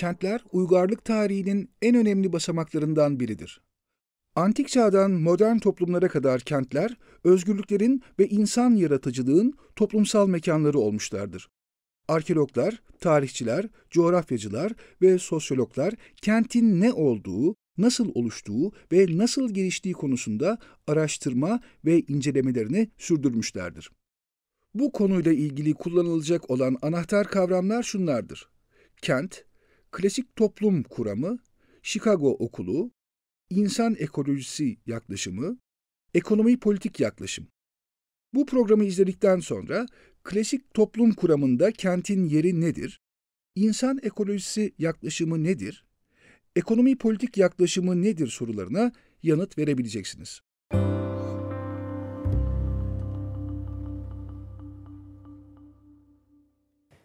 kentler uygarlık tarihinin en önemli basamaklarından biridir. Antik çağdan modern toplumlara kadar kentler, özgürlüklerin ve insan yaratıcılığın toplumsal mekanları olmuşlardır. Arkeologlar, tarihçiler, coğrafyacılar ve sosyologlar kentin ne olduğu, nasıl oluştuğu ve nasıl geliştiği konusunda araştırma ve incelemelerini sürdürmüşlerdir. Bu konuyla ilgili kullanılacak olan anahtar kavramlar şunlardır. Kent, klasik toplum kuramı, Chicago okulu, insan ekolojisi yaklaşımı, ekonomi politik yaklaşım. Bu programı izledikten sonra klasik toplum kuramında kentin yeri nedir? İnsan ekolojisi yaklaşımı nedir? Ekonomi politik yaklaşımı nedir sorularına yanıt verebileceksiniz.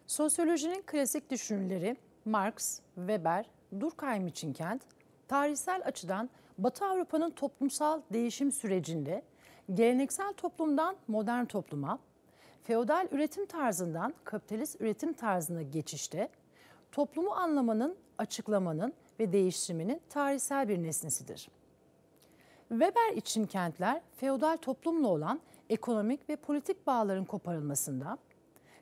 Sosyolojinin klasik düşünürleri Marx, Weber, Durkheim için kent, tarihsel açıdan Batı Avrupa'nın toplumsal değişim sürecinde geleneksel toplumdan modern topluma, feodal üretim tarzından kapitalist üretim tarzına geçişte toplumu anlamanın, açıklamanın ve değişiminin tarihsel bir nesnesidir. Weber için kentler feodal toplumla olan ekonomik ve politik bağların koparılmasında,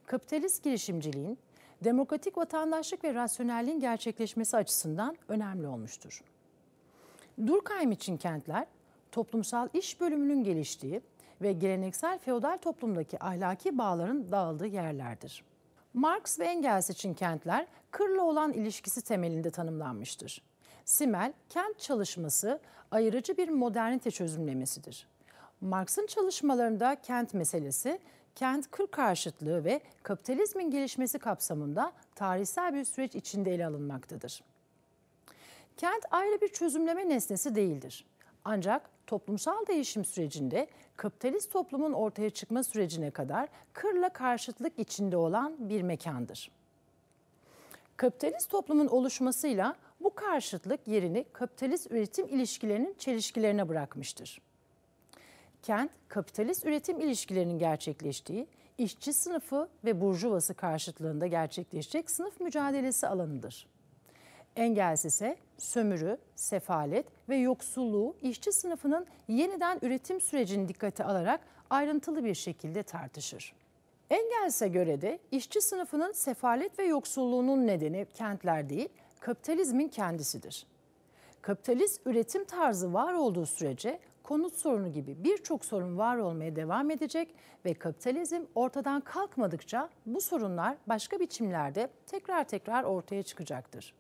kapitalist girişimciliğin demokratik vatandaşlık ve rasyonelliğin gerçekleşmesi açısından önemli olmuştur. Durkheim için kentler, toplumsal iş bölümünün geliştiği ve geleneksel feodal toplumdaki ahlaki bağların dağıldığı yerlerdir. Marx ve Engels için kentler kırla olan ilişkisi temelinde tanımlanmıştır. Simmel, kent çalışması ayırıcı bir modernite çözümlemesidir. Marx'ın çalışmalarında kent meselesi kent kır karşıtlığı ve kapitalizmin gelişmesi kapsamında tarihsel bir süreç içinde ele alınmaktadır. Kent ayrı bir çözümleme nesnesi değildir. Ancak toplumsal değişim sürecinde kapitalist toplumun ortaya çıkma sürecine kadar kırla karşıtlık içinde olan bir mekandır. Kapitalist toplumun oluşmasıyla bu karşıtlık yerini kapitalist üretim ilişkilerinin çelişkilerine bırakmıştır. Kent, kapitalist üretim ilişkilerinin gerçekleştiği, işçi sınıfı ve burjuvası karşıtlığında gerçekleşecek sınıf mücadelesi alanıdır. Engels ise sömürü, sefalet ve yoksulluğu işçi sınıfının yeniden üretim sürecini dikkate alarak ayrıntılı bir şekilde tartışır. Engels'e göre de işçi sınıfının sefalet ve yoksulluğunun nedeni kentler değil, kapitalizmin kendisidir. Kapitalist üretim tarzı var olduğu sürece konut sorunu gibi birçok sorun var olmaya devam edecek ve kapitalizm ortadan kalkmadıkça bu sorunlar başka biçimlerde tekrar tekrar ortaya çıkacaktır.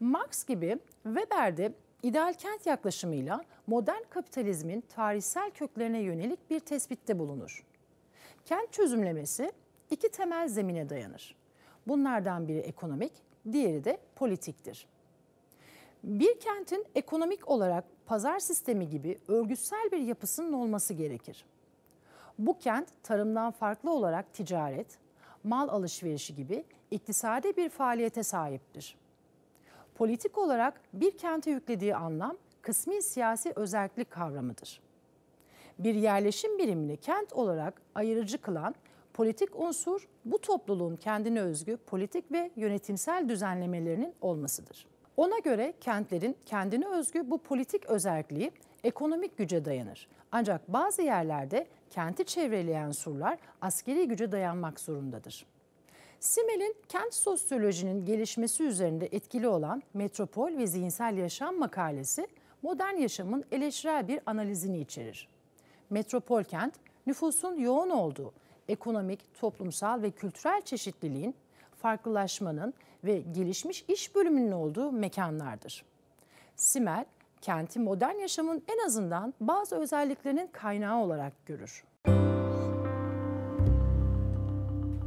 Marx gibi Weber de ideal kent yaklaşımıyla modern kapitalizmin tarihsel köklerine yönelik bir tespitte bulunur. Kent çözümlemesi iki temel zemine dayanır. Bunlardan biri ekonomik, diğeri de politiktir. Bir kentin ekonomik olarak pazar sistemi gibi örgütsel bir yapısının olması gerekir. Bu kent tarımdan farklı olarak ticaret, mal alışverişi gibi iktisadi bir faaliyete sahiptir. Politik olarak bir kente yüklediği anlam kısmi siyasi özellik kavramıdır. Bir yerleşim birimini kent olarak ayırıcı kılan politik unsur bu topluluğun kendine özgü politik ve yönetimsel düzenlemelerinin olmasıdır. Ona göre kentlerin kendine özgü bu politik özelliği ekonomik güce dayanır. Ancak bazı yerlerde kenti çevreleyen surlar askeri güce dayanmak zorundadır. Simel'in kent sosyolojinin gelişmesi üzerinde etkili olan Metropol ve Zihinsel Yaşam makalesi modern yaşamın eleştirel bir analizini içerir. Metropol kent, nüfusun yoğun olduğu, ekonomik, toplumsal ve kültürel çeşitliliğin farklılaşmanın ve gelişmiş iş bölümünün olduğu mekanlardır. Simel, kenti modern yaşamın en azından bazı özelliklerinin kaynağı olarak görür.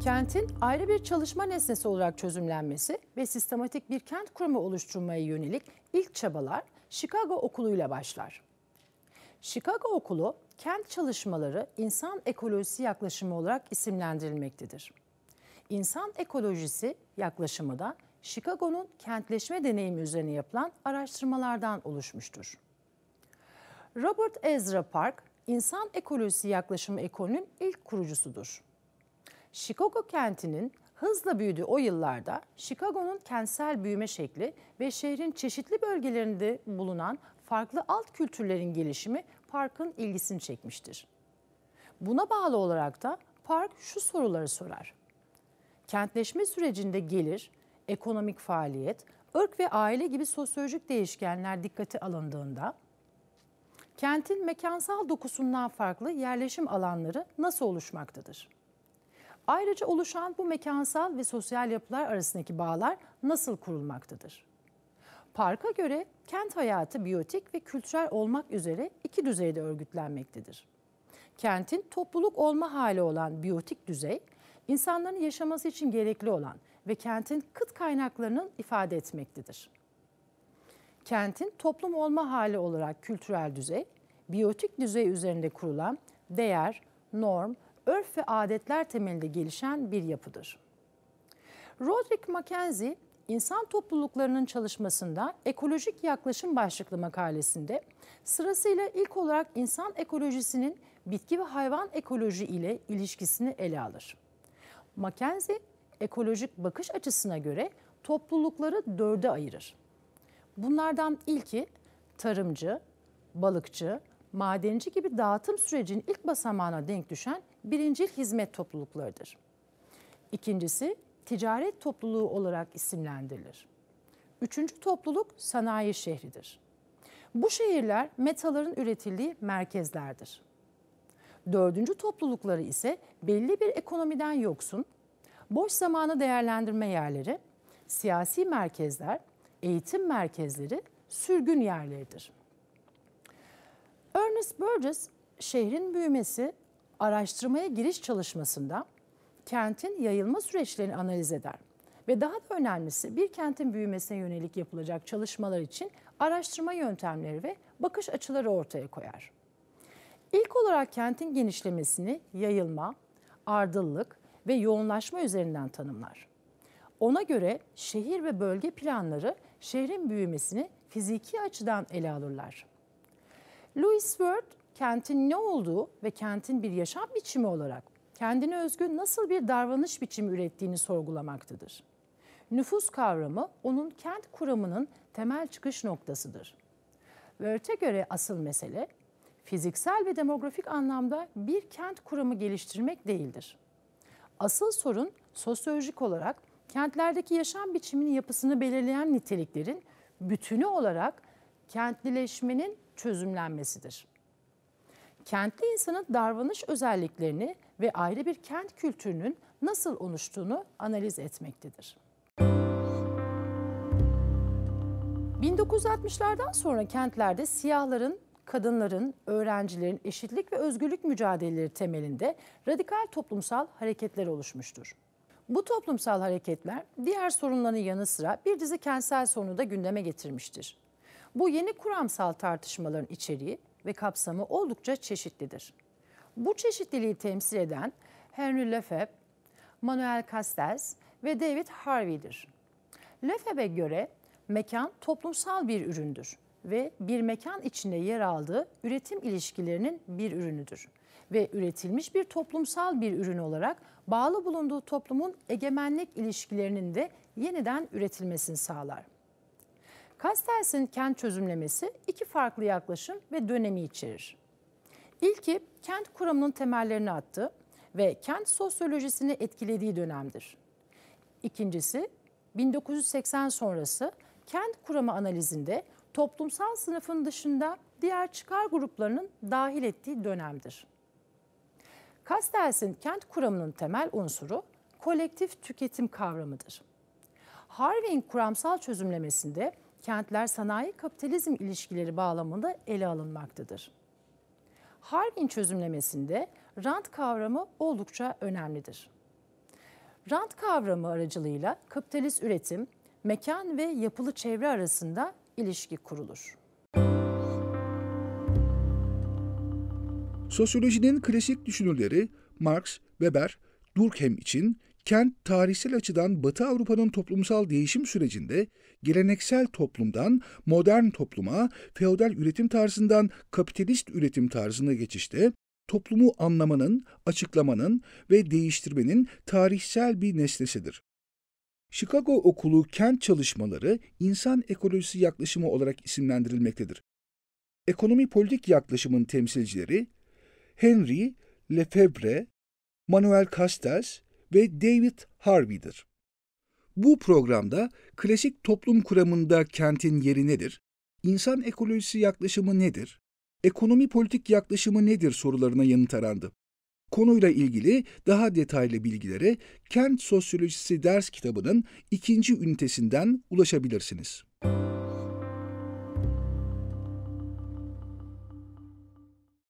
Kentin ayrı bir çalışma nesnesi olarak çözümlenmesi ve sistematik bir kent kurumu oluşturmaya yönelik ilk çabalar Chicago Okulu'yla başlar. Chicago Okulu, kent çalışmaları insan ekolojisi yaklaşımı olarak isimlendirilmektedir. İnsan ekolojisi yaklaşımı da Chicago'nun kentleşme deneyimi üzerine yapılan araştırmalardan oluşmuştur. Robert Ezra Park, insan ekolojisi yaklaşımı ekonun ilk kurucusudur. Chicago kentinin hızla büyüdüğü o yıllarda Chicago'nun kentsel büyüme şekli ve şehrin çeşitli bölgelerinde bulunan farklı alt kültürlerin gelişimi parkın ilgisini çekmiştir. Buna bağlı olarak da park şu soruları sorar. Kentleşme sürecinde gelir, ekonomik faaliyet, ırk ve aile gibi sosyolojik değişkenler dikkate alındığında kentin mekansal dokusundan farklı yerleşim alanları nasıl oluşmaktadır? Ayrıca oluşan bu mekansal ve sosyal yapılar arasındaki bağlar nasıl kurulmaktadır? Parka göre kent hayatı biyotik ve kültürel olmak üzere iki düzeyde örgütlenmektedir. Kentin topluluk olma hali olan biyotik düzey insanların yaşaması için gerekli olan ve kentin kıt kaynaklarının ifade etmektedir. Kentin toplum olma hali olarak kültürel düzey, biyotik düzey üzerinde kurulan değer, norm, örf ve adetler temelinde gelişen bir yapıdır. Roderick Mackenzie, insan topluluklarının çalışmasında ekolojik yaklaşım başlıklı makalesinde sırasıyla ilk olarak insan ekolojisinin bitki ve hayvan ekoloji ile ilişkisini ele alır. Mackenzie ekolojik bakış açısına göre toplulukları dörde ayırır. Bunlardan ilki tarımcı, balıkçı, madenci gibi dağıtım sürecinin ilk basamağına denk düşen birincil hizmet topluluklarıdır. İkincisi ticaret topluluğu olarak isimlendirilir. Üçüncü topluluk sanayi şehridir. Bu şehirler metaların üretildiği merkezlerdir. Dördüncü toplulukları ise belli bir ekonomiden yoksun, boş zamanı değerlendirme yerleri, siyasi merkezler, eğitim merkezleri, sürgün yerleridir. Ernest Burgess şehrin büyümesi araştırmaya giriş çalışmasında kentin yayılma süreçlerini analiz eder ve daha da önemlisi bir kentin büyümesine yönelik yapılacak çalışmalar için araştırma yöntemleri ve bakış açıları ortaya koyar. İlk olarak kentin genişlemesini yayılma, ardıllık ve yoğunlaşma üzerinden tanımlar. Ona göre şehir ve bölge planları şehrin büyümesini fiziki açıdan ele alırlar. Louis Word, kentin ne olduğu ve kentin bir yaşam biçimi olarak kendine özgü nasıl bir davranış biçimi ürettiğini sorgulamaktadır. Nüfus kavramı onun kent kuramının temel çıkış noktasıdır. Wörth'e göre asıl mesele fiziksel ve demografik anlamda bir kent kuramı geliştirmek değildir. Asıl sorun sosyolojik olarak kentlerdeki yaşam biçiminin yapısını belirleyen niteliklerin bütünü olarak kentlileşmenin çözümlenmesidir. Kentli insanın davranış özelliklerini ve ayrı bir kent kültürünün nasıl oluştuğunu analiz etmektedir. 1960'lardan sonra kentlerde siyahların kadınların, öğrencilerin eşitlik ve özgürlük mücadeleleri temelinde radikal toplumsal hareketler oluşmuştur. Bu toplumsal hareketler diğer sorunların yanı sıra bir dizi kentsel sorunu da gündeme getirmiştir. Bu yeni kuramsal tartışmaların içeriği ve kapsamı oldukça çeşitlidir. Bu çeşitliliği temsil eden Henry Lefebvre, Manuel Castells ve David Harvey'dir. Lefebvre'e göre mekan toplumsal bir üründür ve bir mekan içinde yer aldığı üretim ilişkilerinin bir ürünüdür ve üretilmiş bir toplumsal bir ürün olarak bağlı bulunduğu toplumun egemenlik ilişkilerinin de yeniden üretilmesini sağlar. Kastels'in kent çözümlemesi iki farklı yaklaşım ve dönemi içerir. İlki kent kuramının temellerini attı ve kent sosyolojisini etkilediği dönemdir. İkincisi 1980 sonrası kent kuramı analizinde toplumsal sınıfın dışında diğer çıkar gruplarının dahil ettiği dönemdir. Kastels'in kent kuramının temel unsuru kolektif tüketim kavramıdır. Harvey'in kuramsal çözümlemesinde kentler sanayi kapitalizm ilişkileri bağlamında ele alınmaktadır. Harvey'in çözümlemesinde rant kavramı oldukça önemlidir. Rant kavramı aracılığıyla kapitalist üretim, mekan ve yapılı çevre arasında ilişki kurulur. Sosyolojinin klasik düşünürleri Marx, Weber, Durkheim için kent tarihsel açıdan Batı Avrupa'nın toplumsal değişim sürecinde geleneksel toplumdan modern topluma, feodal üretim tarzından kapitalist üretim tarzına geçişte toplumu anlamanın, açıklamanın ve değiştirmenin tarihsel bir nesnesidir. Chicago Okulu Kent Çalışmaları insan ekolojisi yaklaşımı olarak isimlendirilmektedir. Ekonomi politik yaklaşımın temsilcileri Henry Lefebvre, Manuel Castells ve David Harvey'dir. Bu programda klasik toplum kuramında kentin yeri nedir? İnsan ekolojisi yaklaşımı nedir? Ekonomi politik yaklaşımı nedir sorularına yanıt arandı. Konuyla ilgili daha detaylı bilgilere Kent Sosyolojisi ders kitabının ikinci ünitesinden ulaşabilirsiniz. Müzik